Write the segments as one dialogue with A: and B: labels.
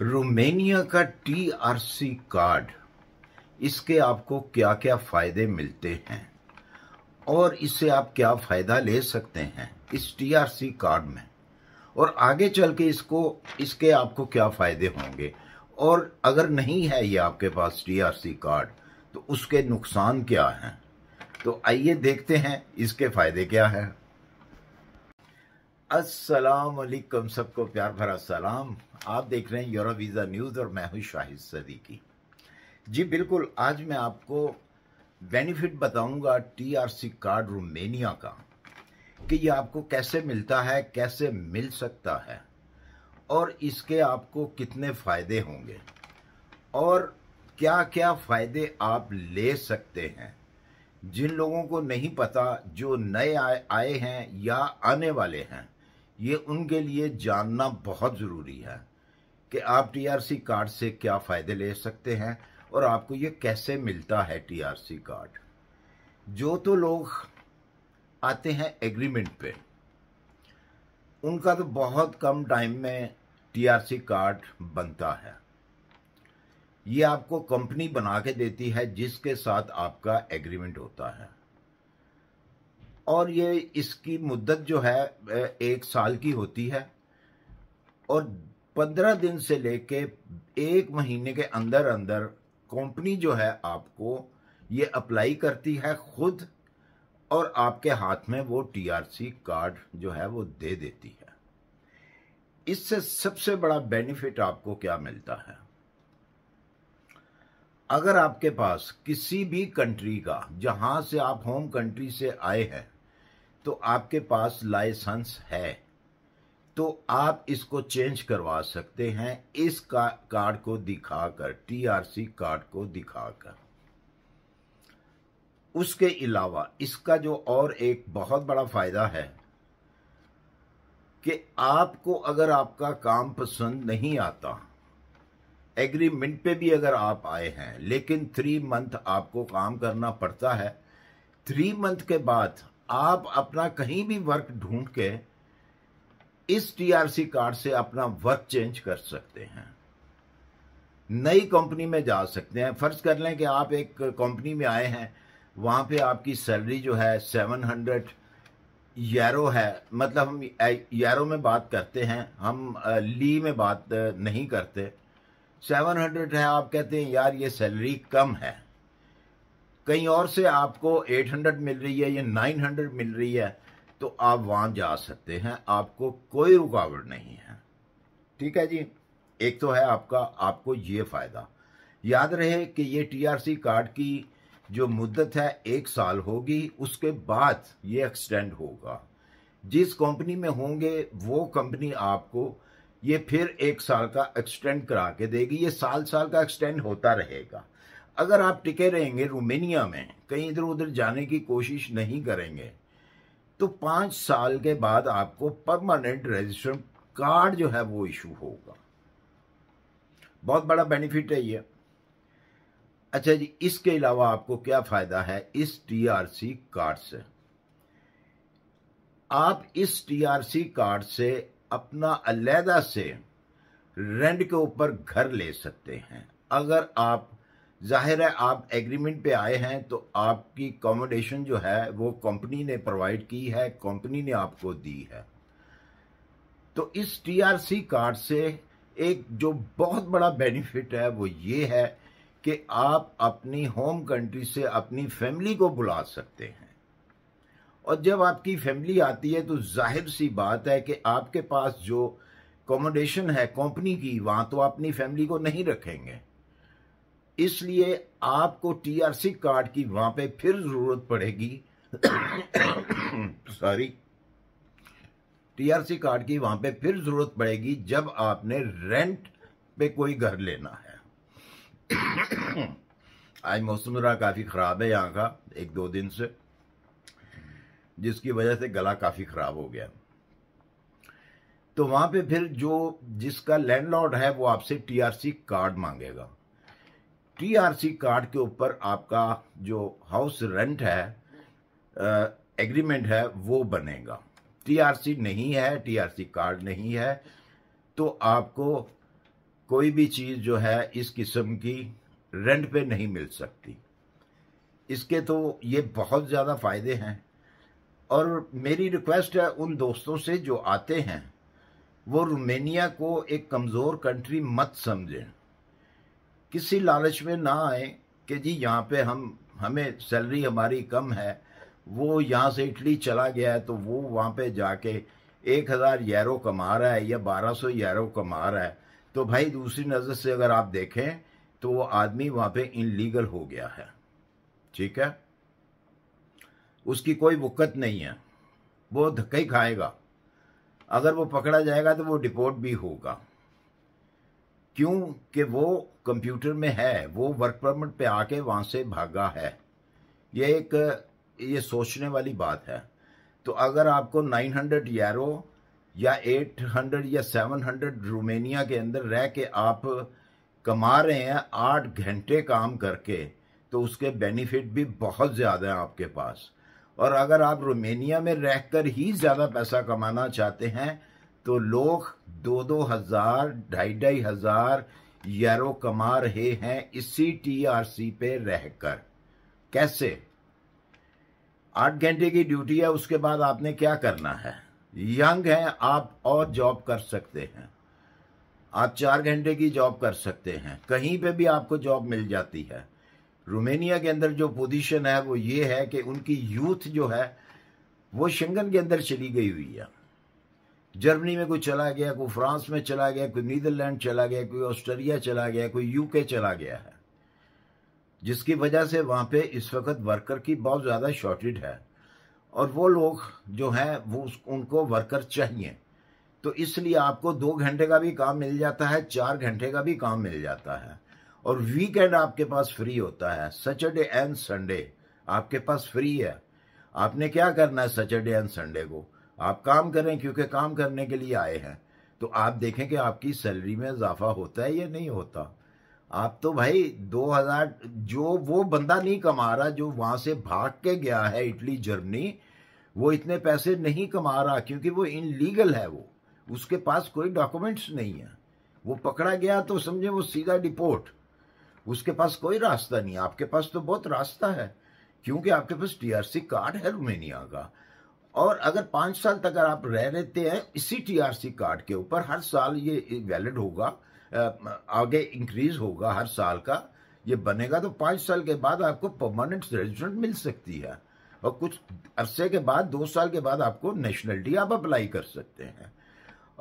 A: रोमेनिया का TRC card इसके आपको क्या क्या फ़ायदे मिलते हैं और इससे आप क्या फ़ायदा ले सकते हैं इस टीआरसी कार्ड में और आगे चल के इसको इसके आपको क्या फ़ायदे होंगे और अगर नहीं है ये आपके पास टीआरसी कार्ड तो उसके नुकसान क्या हैं तो आइए देखते हैं इसके फ़ायदे क्या हैं असलकम सबको प्यार भरा सलाम आप देख रहे हैं यूरो वीज़ा न्यूज़ और मैं हूँ शाहिद सदीकी जी बिल्कुल आज मैं आपको बेनिफिट बताऊंगा टीआरसी कार्ड रोमेनिया का कि ये आपको कैसे मिलता है कैसे मिल सकता है और इसके आपको कितने फ़ायदे होंगे और क्या क्या फ़ायदे आप ले सकते हैं जिन लोगों को नहीं पता जो नए आए आए हैं या आने वाले हैं ये उनके लिए जानना बहुत ज़रूरी है कि आप टीआरसी कार्ड से क्या फ़ायदे ले सकते हैं और आपको ये कैसे मिलता है टीआरसी कार्ड जो तो लोग आते हैं एग्रीमेंट पे उनका तो बहुत कम टाइम में टीआरसी कार्ड बनता है ये आपको कंपनी बना के देती है जिसके साथ आपका एग्रीमेंट होता है और ये इसकी मुद्दत जो है एक साल की होती है और पंद्रह दिन से लेके एक महीने के अंदर अंदर कंपनी जो है आपको ये अप्लाई करती है खुद और आपके हाथ में वो टीआरसी कार्ड जो है वो दे देती है इससे सबसे बड़ा बेनिफिट आपको क्या मिलता है अगर आपके पास किसी भी कंट्री का जहां से आप होम कंट्री से आए हैं तो आपके पास लाइसेंस है तो आप इसको चेंज करवा सकते हैं इस कार्ड को दिखाकर टीआरसी कार्ड को दिखाकर उसके अलावा इसका जो और एक बहुत बड़ा फायदा है कि आपको अगर आपका काम पसंद नहीं आता एग्रीमेंट पे भी अगर आप आए हैं लेकिन थ्री मंथ आपको काम करना पड़ता है थ्री मंथ के बाद आप अपना कहीं भी वर्क ढूंढ के इस टीआरसी कार्ड से अपना वर्क चेंज कर सकते हैं नई कंपनी में जा सकते हैं फर्ज कर लें कि आप एक कंपनी में आए हैं वहां पे आपकी सैलरी जो है सेवन हंड्रेड यारो है मतलब हम यारो में बात करते हैं हम ली में बात नहीं करते सेवन हंड्रेड है आप कहते हैं यार ये सैलरी कम है कहीं और से आपको 800 मिल रही है या 900 मिल रही है तो आप वहां जा सकते हैं आपको कोई रुकावट नहीं है ठीक है जी एक तो है आपका आपको ये फ़ायदा याद रहे कि ये टीआरसी कार्ड की जो मुद्दत है एक साल होगी उसके बाद ये एक्सटेंड होगा जिस कंपनी में होंगे वो कंपनी आपको ये फिर एक साल का एक्सटेंड करा के देगी ये साल साल का एक्सटेंड होता रहेगा अगर आप टिके रहेंगे रोमेनिया में कहीं इधर उधर जाने की कोशिश नहीं करेंगे तो पांच साल के बाद आपको परमानेंट रजिस्ट्रेशन कार्ड जो है वो इशू होगा बहुत बड़ा बेनिफिट है ये अच्छा जी इसके अलावा आपको क्या फ़ायदा है इस टीआरसी कार्ड से आप इस टीआरसी कार्ड से अपना अलहदा से रेंट के ऊपर घर ले सकते हैं अगर आप जाहिर है आप एग्रीमेंट पे आए हैं तो आपकी अकोमोडेशन जो है वो कंपनी ने प्रोवाइड की है कंपनी ने आपको दी है तो इस टीआरसी कार्ड से एक जो बहुत बड़ा बेनिफिट है वो ये है कि आप अपनी होम कंट्री से अपनी फैमिली को बुला सकते हैं और जब आपकी फैमिली आती है तो जाहिर सी बात है कि आपके पास जो अकोमोडेशन है कंपनी की वहां तो अपनी फैमिली को नहीं रखेंगे इसलिए आपको टीआरसी कार्ड की वहां पे फिर जरूरत पड़ेगी सॉरी टीआरसी कार्ड की वहां पे फिर जरूरत पड़ेगी जब आपने रेंट पे कोई घर लेना है आज मौसम रहा काफ़ी ख़राब है यहाँ का एक दो दिन से जिसकी वजह से गला काफ़ी ख़राब हो गया तो वहां पे फिर जो जिसका लैंडलॉर्ड है वो आपसे टीआरसी कार्ड मांगेगा टीआरसी कार्ड के ऊपर आपका जो हाउस रेंट है एग्रीमेंट है वो बनेगा टीआरसी नहीं है टीआरसी कार्ड नहीं है तो आपको कोई भी चीज़ जो है इस किस्म की रेंट पे नहीं मिल सकती इसके तो ये बहुत ज़्यादा फ़ायदे हैं और मेरी रिक्वेस्ट है उन दोस्तों से जो आते हैं वो रोमेनिया को एक कमज़ोर कंट्री मत समझें किसी लालच में ना आए कि जी यहाँ पे हम हमें सैलरी हमारी कम है वो यहाँ से इटली चला गया है तो वो वहाँ पे जाके एक हज़ार यारो कमा रहा है या बारह सौ यारो कमा रहा है तो भाई दूसरी नज़र से अगर आप देखें तो वो आदमी वहाँ पे इनलीगल हो गया है ठीक है उसकी कोई वक़्त नहीं है वो धक्का ही खाएगा अगर वो पकड़ा जाएगा तो वो डिपोर्ट भी होगा क्योंकि वो कंप्यूटर में है वो वर्क परमिट पे आके वहाँ से भागा है ये एक ये सोचने वाली बात है तो अगर आपको 900 यूरो या 800 या 700 रोमेनिया के अंदर रह के आप कमा रहे हैं आठ घंटे काम करके तो उसके बेनिफिट भी बहुत ज़्यादा हैं आपके पास और अगर आप रोमेनिया में रहकर ही ज़्यादा पैसा कमाना चाहते हैं तो लोग दो दो हजार ढाई ढाई हजार यारो कमा रहे हैं इसी टीआरसी पे रहकर कैसे आठ घंटे की ड्यूटी है उसके बाद आपने क्या करना है यंग हैं आप और जॉब कर सकते हैं आप चार घंटे की जॉब कर सकते हैं कहीं पे भी आपको जॉब मिल जाती है रोमेनिया के अंदर जो पोजीशन है वो ये है कि उनकी यूथ जो है वो शंगन के अंदर चली गई हुई है जर्मनी में कोई चला गया कोई फ्रांस में चला गया कोई नीदरलैंड चला गया कोई ऑस्ट्रेलिया चला गया कोई यूके चला गया है जिसकी वजह से वहां पे इस वक्त वर्कर की बहुत ज़्यादा शॉर्टेज है और वो लोग जो हैं वो उनको वर्कर चाहिए तो इसलिए आपको दो घंटे का भी काम मिल जाता है चार घंटे का भी काम मिल जाता है और वीकेंड आपके पास फ्री होता है सैटरडे एंड संडे आपके पास फ्री है आपने क्या करना है सैटरडे एंड संडे को आप काम करें क्योंकि काम करने के लिए आए हैं तो आप देखें कि आपकी सैलरी में इजाफा होता है या नहीं होता आप तो भाई 2000 जो वो बंदा नहीं कमा रहा जो वहां से भाग के गया है इटली जर्मनी वो इतने पैसे नहीं कमा रहा क्योंकि वो इनलीगल है वो उसके पास कोई डॉक्यूमेंट्स नहीं है वो पकड़ा गया तो समझे वो सीधा डिपोर्ट उसके पास कोई रास्ता नहीं आपके पास तो बहुत रास्ता है क्योंकि आपके पास टीआरसी कार्ड है रोमेनिया का और अगर पांच साल तक अगर आप रह रहते हैं इसी टीआरसी कार्ड के ऊपर हर साल ये वैलिड होगा आगे इंक्रीज होगा हर साल का ये बनेगा तो पांच साल के बाद आपको परमानेंट रेजिडेंट मिल सकती है और कुछ अरसे के बाद दो साल के बाद आपको नेशनलिटी आप अप्लाई कर सकते हैं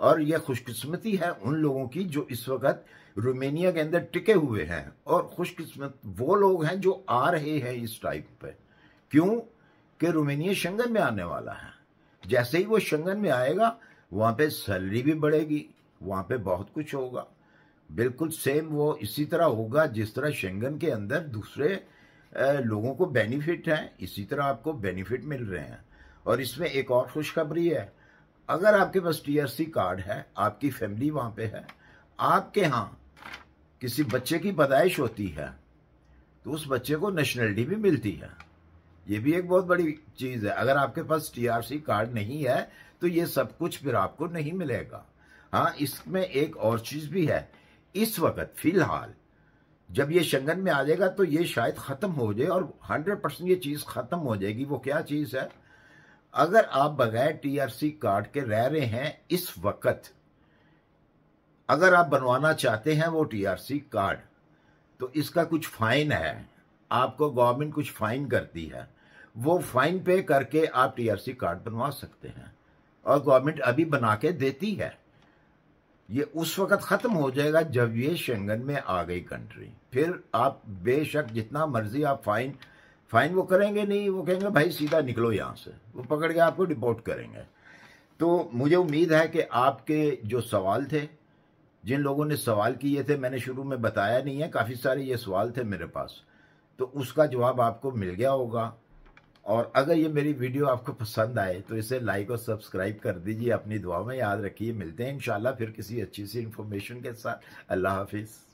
A: और यह खुशकिस्मती है उन लोगों की जो इस वक्त रोमेनिया के अंदर टिके हुए हैं और खुशकिस्मत वो लोग हैं जो आ रहे हैं इस टाइप पे क्यों कि रोमेनिया शंगन में आने वाला है जैसे ही वो शंगन में आएगा वहाँ पे सैलरी भी बढ़ेगी वहाँ पे बहुत कुछ होगा बिल्कुल सेम वो इसी तरह होगा जिस तरह शंगन के अंदर दूसरे लोगों को बेनिफिट हैं इसी तरह आपको बेनिफिट मिल रहे हैं और इसमें एक और खुशखबरी है अगर आपके पास टीआरसी कार्ड है आपकी फैमिली वहाँ पे है आपके यहाँ किसी बच्चे की पैदाइश होती है तो उस बच्चे को नेशनलिटी भी मिलती है ये भी एक बहुत बड़ी चीज़ है अगर आपके पास टीआरसी कार्ड नहीं है तो ये सब कुछ फिर आपको नहीं मिलेगा हाँ इसमें एक और चीज़ भी है इस वक्त फिलहाल जब ये शंगन में आ जाएगा तो ये शायद ख़त्म हो जाए और हंड्रेड परसेंट ये चीज़ ख़त्म हो जाएगी वो क्या चीज़ है अगर आप बगैर टीआरसी कार्ड के रह रहे हैं इस वक्त अगर आप बनवाना चाहते हैं वो टीआरसी कार्ड तो इसका कुछ फाइन है आपको गवर्नमेंट कुछ फाइन करती है वो फाइन पे करके आप टीआरसी कार्ड बनवा सकते हैं और गवर्नमेंट अभी बना के देती है ये उस वक्त ख़त्म हो जाएगा जब ये शेंगन में आ गई कंट्री फिर आप बेशक जितना मर्जी आप फाइन फाइन वो करेंगे नहीं वो कहेंगे भाई सीधा निकलो यहाँ से वो पकड़ के आपको डिपोर्ट करेंगे तो मुझे उम्मीद है कि आपके जो सवाल थे जिन लोगों ने सवाल किए थे मैंने शुरू में बताया नहीं है काफ़ी सारे ये सवाल थे मेरे पास तो उसका जवाब आपको मिल गया होगा और अगर ये मेरी वीडियो आपको पसंद आए तो इसे लाइक और सब्सक्राइब कर दीजिए अपनी दुआ में याद रखिए मिलते हैं इंशाल्लाह फिर किसी अच्छी सी इन्फॉर्मेशन के साथ अल्लाह हाफिज़